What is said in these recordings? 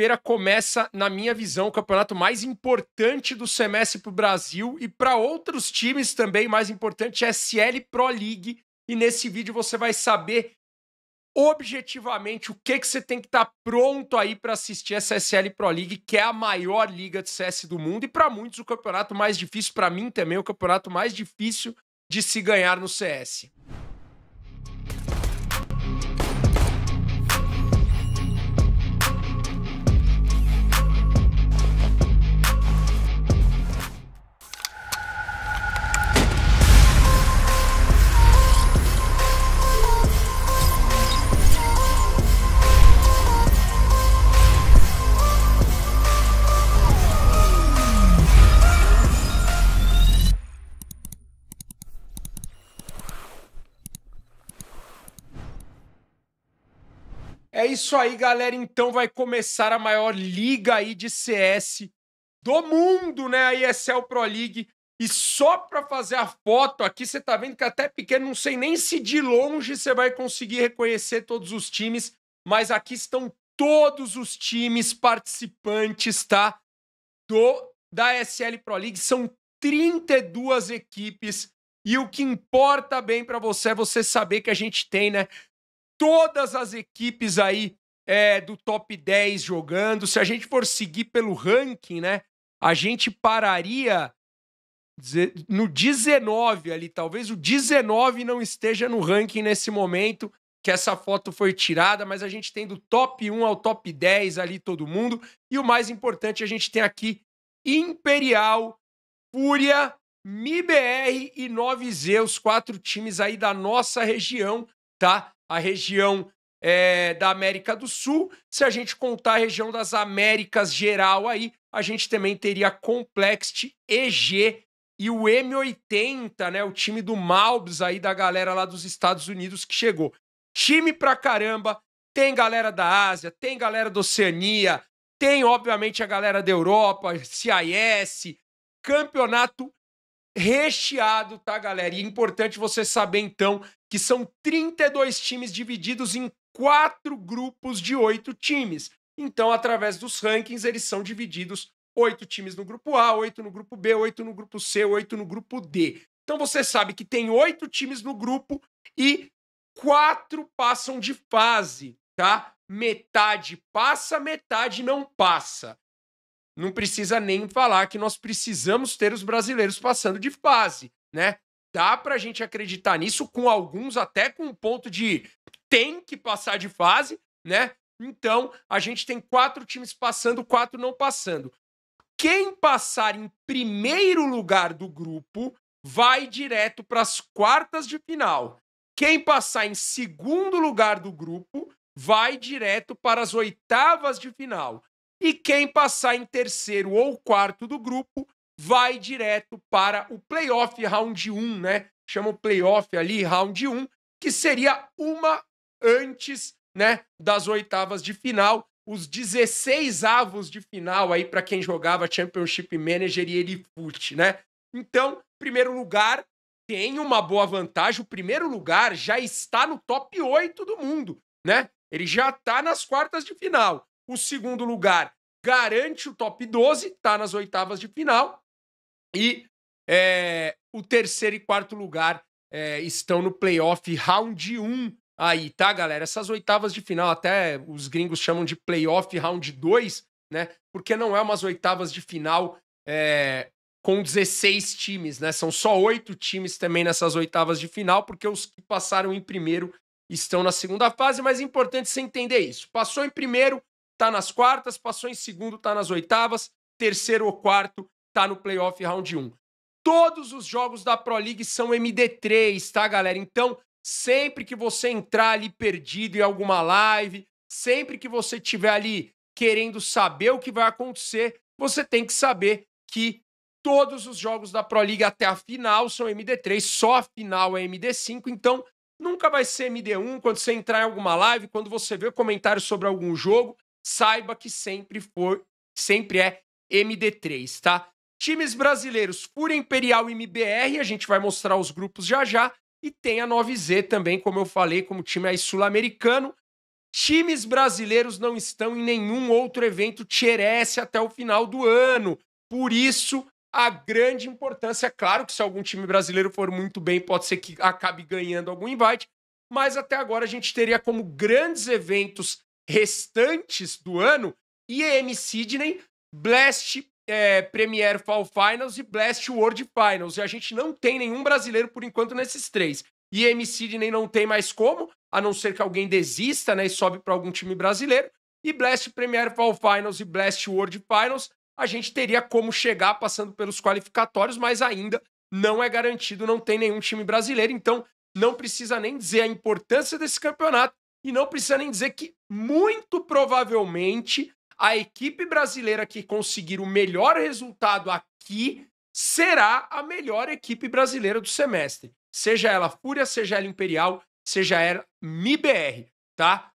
Sexta-feira começa, na minha visão, o campeonato mais importante do semestre para o Brasil e para outros times também mais importante, é SL Pro League. E nesse vídeo você vai saber objetivamente o que, que você tem que estar tá pronto aí para assistir essa SL Pro League, que é a maior liga de CS do mundo e para muitos o campeonato mais difícil, para mim também o campeonato mais difícil de se ganhar no CS. isso aí, galera. Então vai começar a maior liga aí de CS do mundo, né? A ESL Pro League. E só para fazer a foto aqui, você tá vendo que até pequeno, não sei nem se de longe você vai conseguir reconhecer todos os times, mas aqui estão todos os times participantes, tá? Do da SL Pro League, são 32 equipes e o que importa bem para você é você saber que a gente tem, né, todas as equipes aí é, do top 10 jogando. Se a gente for seguir pelo ranking, né? A gente pararia no 19 ali, talvez o 19 não esteja no ranking nesse momento que essa foto foi tirada, mas a gente tem do top 1 ao top 10 ali todo mundo. E o mais importante, a gente tem aqui Imperial, Fúria, MIBR e 9Z, os quatro times aí da nossa região, tá? a região é, da América do Sul. Se a gente contar a região das Américas geral aí, a gente também teria Complexity, EG e o M80, né? O time do Malbs aí da galera lá dos Estados Unidos que chegou. Time pra caramba, tem galera da Ásia, tem galera da Oceania, tem obviamente a galera da Europa, CIS, campeonato recheado, tá, galera? E é importante você saber, então, que são 32 times divididos em quatro grupos de oito times. Então, através dos rankings, eles são divididos oito times no grupo A, oito no grupo B, oito no grupo C, oito no grupo D. Então, você sabe que tem oito times no grupo e quatro passam de fase, tá? Metade passa, metade não passa não precisa nem falar que nós precisamos ter os brasileiros passando de fase, né? Dá pra gente acreditar nisso, com alguns até com o ponto de tem que passar de fase, né? Então, a gente tem quatro times passando, quatro não passando. Quem passar em primeiro lugar do grupo vai direto para as quartas de final. Quem passar em segundo lugar do grupo vai direto para as oitavas de final. E quem passar em terceiro ou quarto do grupo vai direto para o playoff round 1, né? Chama o playoff ali round 1, que seria uma antes, né, das oitavas de final, os 16 avos de final aí para quem jogava Championship Manager e ele fute, né? Então, primeiro lugar tem uma boa vantagem, o primeiro lugar já está no top 8 do mundo, né? Ele já está nas quartas de final. O segundo lugar garante o top 12, está nas oitavas de final. E é, o terceiro e quarto lugar é, estão no playoff round 1 aí, tá, galera? Essas oitavas de final, até os gringos chamam de playoff round 2, né? Porque não é umas oitavas de final é, com 16 times, né? São só oito times também nessas oitavas de final, porque os que passaram em primeiro estão na segunda fase, mas é importante você entender isso. Passou em primeiro, tá nas quartas, passou em segundo, tá nas oitavas, terceiro ou quarto, tá no playoff round 1. Todos os jogos da Pro League são MD3, tá, galera? Então, sempre que você entrar ali perdido em alguma live, sempre que você tiver ali querendo saber o que vai acontecer, você tem que saber que todos os jogos da Pro League até a final são MD3, só a final é MD5, então nunca vai ser MD1 quando você entrar em alguma live, quando você ver comentário sobre algum jogo, saiba que sempre foi, sempre é MD3, tá? Times brasileiros, Fúria Imperial e MBR, a gente vai mostrar os grupos já já. E tem a 9Z também, como eu falei, como time aí é sul-americano. Times brasileiros não estão em nenhum outro evento Tier S até o final do ano. Por isso, a grande importância, é claro que se algum time brasileiro for muito bem, pode ser que acabe ganhando algum invite, mas até agora a gente teria como grandes eventos restantes do ano, IEM Sydney, Blast é, Premier Fall Finals e Blast World Finals. E a gente não tem nenhum brasileiro por enquanto nesses três. IEM Sydney não tem mais como, a não ser que alguém desista né, e sobe para algum time brasileiro. E Blast Premier Fall Finals e Blast World Finals, a gente teria como chegar passando pelos qualificatórios, mas ainda não é garantido, não tem nenhum time brasileiro. Então, não precisa nem dizer a importância desse campeonato e não precisa nem dizer que, muito provavelmente, a equipe brasileira que conseguir o melhor resultado aqui será a melhor equipe brasileira do semestre. Seja ela Fúria, seja ela Imperial, seja ela MIBR, tá?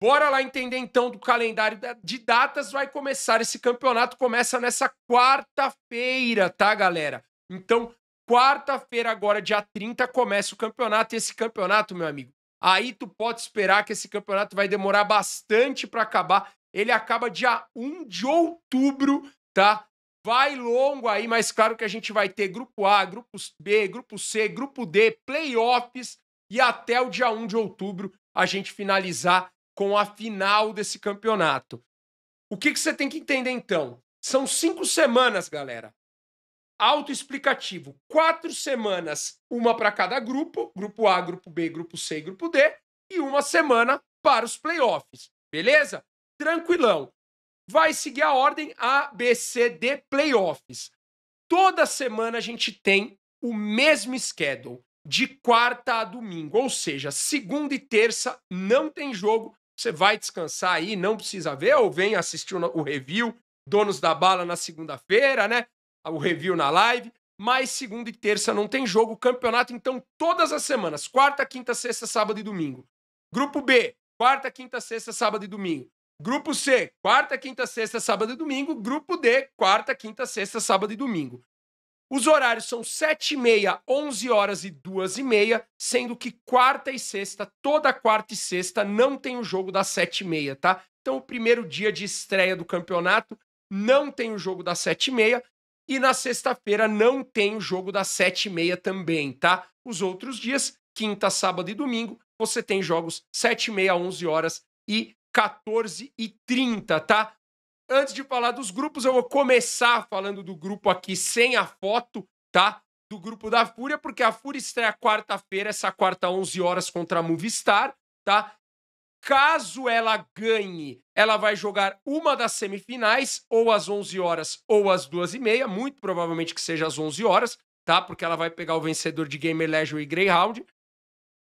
Bora lá entender então do calendário de datas. Vai começar esse campeonato, começa nessa quarta-feira, tá, galera? Então, quarta-feira, agora, dia 30, começa o campeonato. E esse campeonato, meu amigo, Aí tu pode esperar que esse campeonato vai demorar bastante para acabar. Ele acaba dia 1 de outubro, tá? Vai longo aí, mas claro que a gente vai ter grupo A, grupo B, grupo C, grupo D, playoffs e até o dia 1 de outubro a gente finalizar com a final desse campeonato. O que, que você tem que entender então? São cinco semanas, galera autoexplicativo. Quatro semanas, uma para cada grupo, grupo A, grupo B, grupo C, grupo D, e uma semana para os playoffs. Beleza? Tranquilão. Vai seguir a ordem A, B, C, D playoffs. Toda semana a gente tem o mesmo schedule, de quarta a domingo, ou seja, segunda e terça não tem jogo. Você vai descansar aí, não precisa ver, ou vem assistir o review, donos da bala na segunda-feira, né? o review na live. Mas segunda e terça não tem jogo. Campeonato, então, todas as semanas. Quarta, quinta, sexta, sábado e domingo. Grupo B, quarta, quinta, sexta, sábado e domingo. Grupo C, quarta, quinta, sexta, sábado e domingo. Grupo D, quarta, quinta, sexta, sábado e domingo. Os horários são 7h30, 11 horas e 2h30, sendo que quarta e sexta, toda quarta e sexta, não tem o jogo das 7h30, tá? Então, o primeiro dia de estreia do campeonato não tem o jogo das 7h30 e na sexta-feira não tem o jogo das sete e meia também, tá? Os outros dias, quinta, sábado e domingo, você tem jogos sete e meia, onze horas e 14 e 30, tá? Antes de falar dos grupos, eu vou começar falando do grupo aqui sem a foto, tá? Do grupo da Fúria, porque a Fúria estreia quarta-feira, essa quarta, 11 horas, contra a Movistar, tá? Caso ela ganhe, ela vai jogar uma das semifinais, ou às 11 horas ou às 2h30, muito provavelmente que seja às 11 horas, tá? Porque ela vai pegar o vencedor de Gamer Leisure e Greyhound.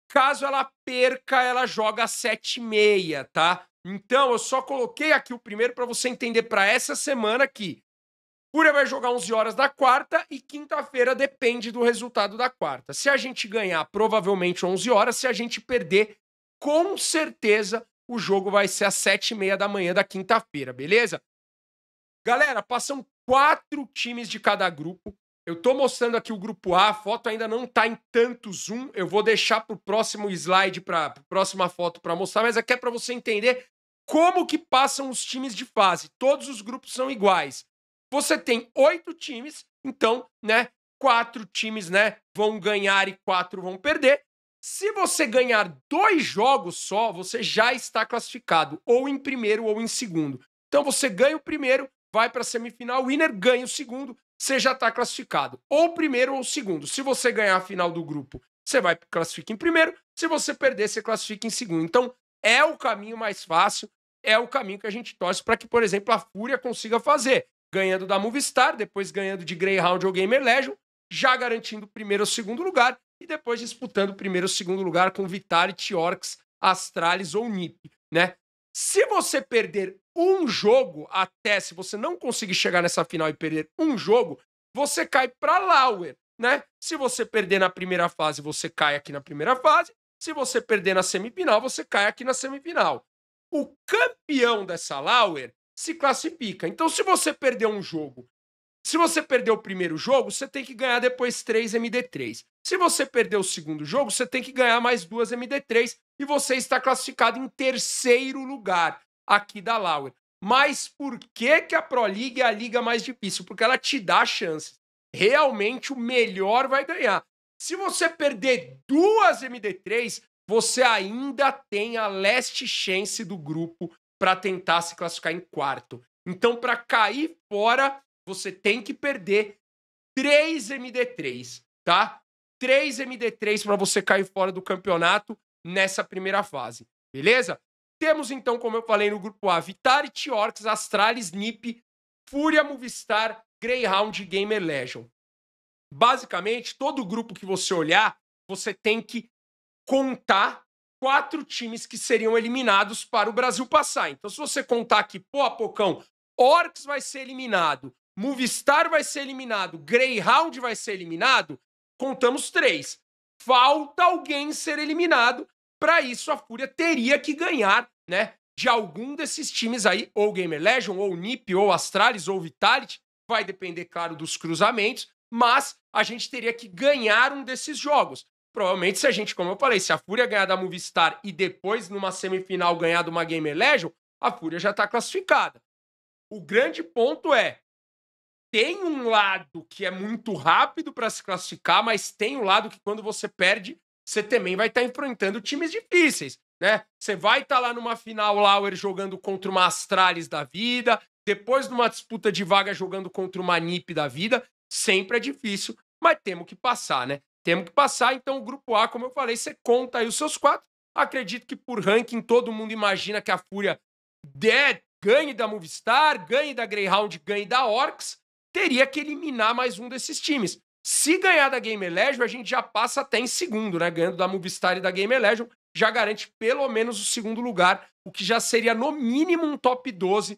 Caso ela perca, ela joga às 7h30, tá? Então, eu só coloquei aqui o primeiro para você entender para essa semana que Fúria vai jogar 11 horas da quarta e quinta-feira depende do resultado da quarta. Se a gente ganhar, provavelmente 11 horas. Se a gente perder, com certeza o jogo vai ser às sete e meia da manhã da quinta-feira, beleza? Galera, passam quatro times de cada grupo. Eu tô mostrando aqui o grupo A, a foto ainda não tá em tanto zoom. Eu vou deixar pro próximo slide, pra, pra próxima foto para mostrar, mas aqui é, é para você entender como que passam os times de fase. Todos os grupos são iguais. Você tem oito times, então, né? Quatro times, né? Vão ganhar e quatro vão perder. Se você ganhar dois jogos só, você já está classificado, ou em primeiro ou em segundo. Então você ganha o primeiro, vai para a semifinal, winner ganha o segundo, você já está classificado. Ou primeiro ou segundo. Se você ganhar a final do grupo, você vai classificar em primeiro. Se você perder, você classifica em segundo. Então é o caminho mais fácil, é o caminho que a gente torce para que, por exemplo, a Fúria consiga fazer, ganhando da Movistar, depois ganhando de Greyhound ou Gamer Legion, já garantindo o primeiro ou segundo lugar e depois disputando o primeiro e segundo lugar com Vitality, Orcs, Astralis ou NiP, né? Se você perder um jogo, até se você não conseguir chegar nessa final e perder um jogo, você cai para Lauer, né? Se você perder na primeira fase, você cai aqui na primeira fase. Se você perder na semifinal, você cai aqui na semifinal. O campeão dessa Lauer se classifica. Então, se você perder um jogo se você perdeu o primeiro jogo, você tem que ganhar depois 3 MD3. Se você perdeu o segundo jogo, você tem que ganhar mais duas MD3 e você está classificado em terceiro lugar aqui da Lauer. Mas por que, que a Pro League é a liga mais difícil? Porque ela te dá chances. Realmente o melhor vai ganhar. Se você perder duas MD3, você ainda tem a last chance do grupo para tentar se classificar em quarto. Então, para cair fora, você tem que perder 3 MD3, tá? 3 MD3 para você cair fora do campeonato nessa primeira fase, beleza? Temos então, como eu falei no grupo A, Vitari, Tiorx, Astralis, Nip, Fúria, Movistar, Greyhound e Gamer Legion. Basicamente, todo grupo que você olhar, você tem que contar quatro times que seriam eliminados para o Brasil passar. Então, se você contar aqui, pô, Apocão, Orcs vai ser eliminado, Movistar vai ser eliminado, Greyhound vai ser eliminado, contamos três. Falta alguém ser eliminado. Para isso, a Fúria teria que ganhar, né? De algum desses times aí, ou Gamer Legion, ou NiP, ou Astralis, ou Vitality. Vai depender, claro, dos cruzamentos, mas a gente teria que ganhar um desses jogos. Provavelmente, se a gente, como eu falei, se a Fúria ganhar da Movistar e depois, numa semifinal, ganhar de uma Gamer Legion, a Fúria já está classificada. O grande ponto é: tem um lado que é muito rápido para se classificar, mas tem um lado que quando você perde, você também vai estar tá enfrentando times difíceis, né? Você vai estar tá lá numa final Lauer jogando contra uma Astralis da vida, depois numa disputa de vaga jogando contra uma NIP da vida, sempre é difícil, mas temos que passar, né? Temos que passar, então o grupo A, como eu falei, você conta aí os seus quatro. Acredito que por ranking todo mundo imagina que a Fúria der, ganhe da Movistar, ganhe da Greyhound, ganhe da Orcs, teria que eliminar mais um desses times. Se ganhar da Gamer Legion, a gente já passa até em segundo, né? Ganhando da Movistar e da Gamer Legion, já garante pelo menos o segundo lugar, o que já seria no mínimo um top 12,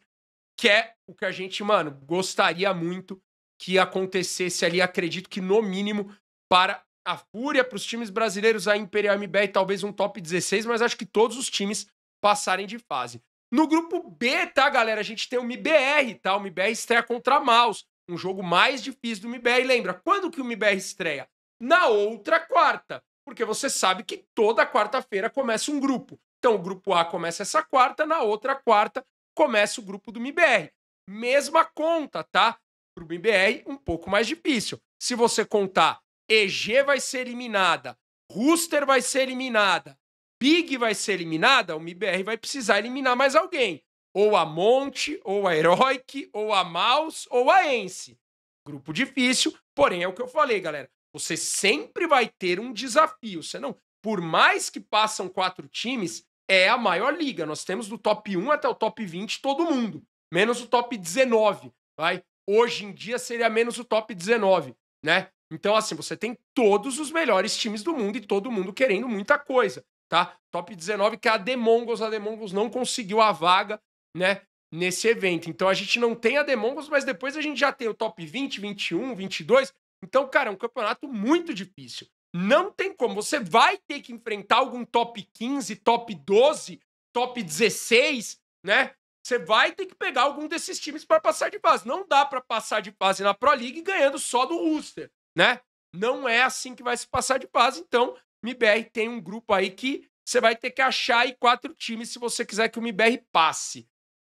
que é o que a gente, mano, gostaria muito que acontecesse ali, acredito que no mínimo para a Fúria, para os times brasileiros, a Imperial MBR, talvez um top 16, mas acho que todos os times passarem de fase. No grupo B, tá, galera? A gente tem o MBR, tá? O MBR estreia contra a Maus. Um jogo mais difícil do MBR. lembra, quando que o MBR estreia? Na outra quarta. Porque você sabe que toda quarta-feira começa um grupo. Então, o grupo A começa essa quarta, na outra quarta começa o grupo do MBR. Mesma conta, tá? Para o MBR, um pouco mais difícil. Se você contar, EG vai ser eliminada, Rooster vai ser eliminada, Big vai ser eliminada, o MBR vai precisar eliminar mais alguém ou a Monte, ou a Heroic, ou a Maus, ou a Ence. Grupo difícil, porém é o que eu falei, galera. Você sempre vai ter um desafio. Você não, por mais que passam quatro times, é a maior liga. Nós temos do top 1 até o top 20 todo mundo, menos o top 19, vai? Hoje em dia seria menos o top 19, né? Então assim, você tem todos os melhores times do mundo e todo mundo querendo muita coisa tá? Top 19, que é a Demongos. A Demongos não conseguiu a vaga, né? Nesse evento. Então a gente não tem a Demongos, mas depois a gente já tem o top 20, 21, 22. Então, cara, é um campeonato muito difícil. Não tem como. Você vai ter que enfrentar algum top 15, top 12, top 16, né? Você vai ter que pegar algum desses times para passar de fase. Não dá para passar de fase na Pro League ganhando só do Rooster, né? Não é assim que vai se passar de fase. Então, MBR tem um grupo aí que você vai ter que achar aí quatro times se você quiser que o MBR passe.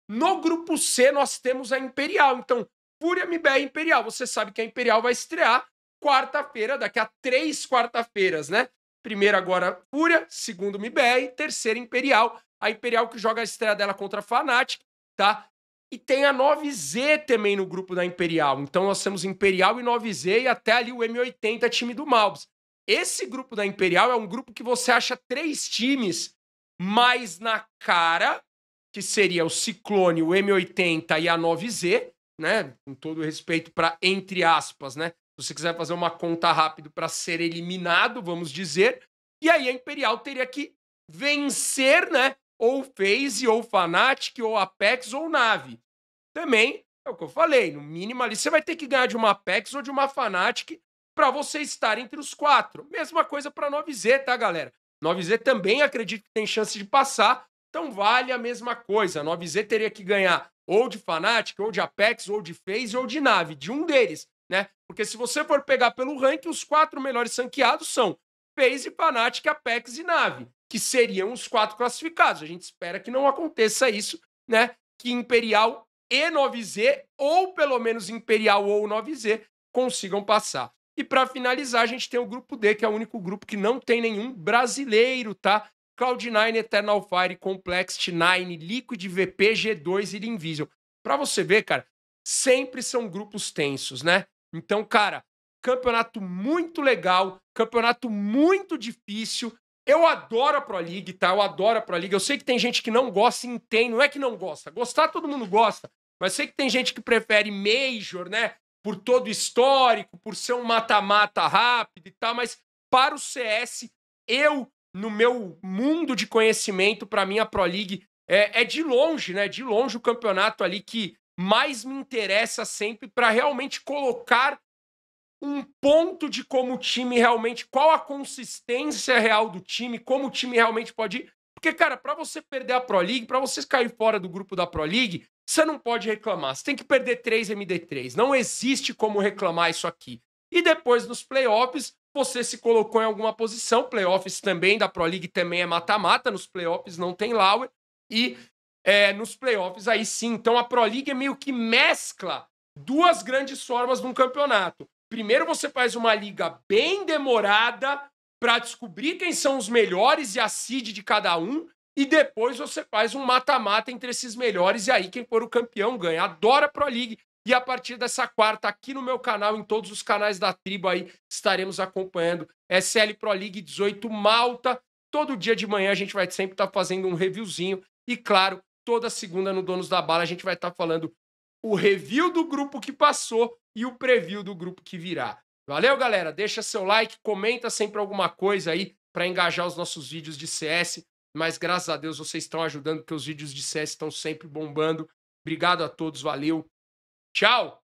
No grupo C, nós temos a Imperial. Então, Fúria MBR Imperial. Você sabe que a Imperial vai estrear quarta-feira, daqui a três quarta-feiras, né? Primeiro agora Fúria, segundo MBR, terceiro Imperial. A Imperial que joga a estreia dela contra a Fnatic, tá? E tem a 9Z também no grupo da Imperial. Então nós temos Imperial e 9Z e até ali o M80 é time do Malbs. Esse grupo da Imperial é um grupo que você acha três times mais na cara que seria o Ciclone, o M80 e a 9Z, né? Com todo respeito para entre aspas, né? Se você quiser fazer uma conta rápido para ser eliminado, vamos dizer, e aí a Imperial teria que vencer, né? Ou Face ou Fnatic, ou Apex, ou Nave. Também é o que eu falei, no mínimo ali você vai ter que ganhar de uma Apex ou de uma Fnatic para você estar entre os quatro. Mesma coisa para 9Z, tá, galera? 9Z também acredito que tem chance de passar, então vale a mesma coisa. A 9Z teria que ganhar ou de Fnatic, ou de Apex, ou de FaZe, ou de Nave, de um deles, né? Porque se você for pegar pelo ranking, os quatro melhores sanqueados são FaZe, Fnatic, Apex e Nave, que seriam os quatro classificados. A gente espera que não aconteça isso, né? Que Imperial e 9Z, ou pelo menos Imperial ou 9Z, consigam passar. E para finalizar, a gente tem o grupo D, que é o único grupo que não tem nenhum brasileiro, tá? Cloud9, Eternal Fire, Complex9, Liquid, VP, G2 e Invisível. Pra você ver, cara, sempre são grupos tensos, né? Então, cara, campeonato muito legal, campeonato muito difícil. Eu adoro a Pro League, tá? Eu adoro a Pro League. Eu sei que tem gente que não gosta e entende, não é que não gosta. Gostar todo mundo gosta, mas sei que tem gente que prefere Major, né? Por todo histórico, por ser um mata-mata rápido e tal, mas para o CS, eu no meu mundo de conhecimento, para mim a Pro League é, é, de longe, né? De longe o campeonato ali que mais me interessa sempre para realmente colocar um ponto de como o time realmente, qual a consistência real do time, como o time realmente pode ir. Porque, cara, para você perder a Pro League, para vocês cair fora do grupo da Pro League, você não pode reclamar. Você tem que perder 3 MD3. Não existe como reclamar isso aqui. E depois nos playoffs, você se colocou em alguma posição, playoffs também, da Pro League também é mata-mata, nos playoffs não tem Lauer, e é, nos playoffs aí sim. Então a Pro League é meio que mescla duas grandes formas de um campeonato. Primeiro você faz uma liga bem demorada para descobrir quem são os melhores e a seed de cada um, e depois você faz um mata-mata entre esses melhores, e aí quem for o campeão ganha. Adora a Pro League, e a partir dessa quarta, aqui no meu canal, em todos os canais da tribo aí, estaremos acompanhando é SL Pro League 18 Malta. Todo dia de manhã a gente vai sempre estar tá fazendo um reviewzinho. E claro, toda segunda no Donos da Bala a gente vai estar tá falando o review do grupo que passou e o preview do grupo que virá. Valeu, galera. Deixa seu like, comenta sempre alguma coisa aí para engajar os nossos vídeos de CS. Mas graças a Deus vocês estão ajudando, porque os vídeos de CS estão sempre bombando. Obrigado a todos, valeu. Tchau!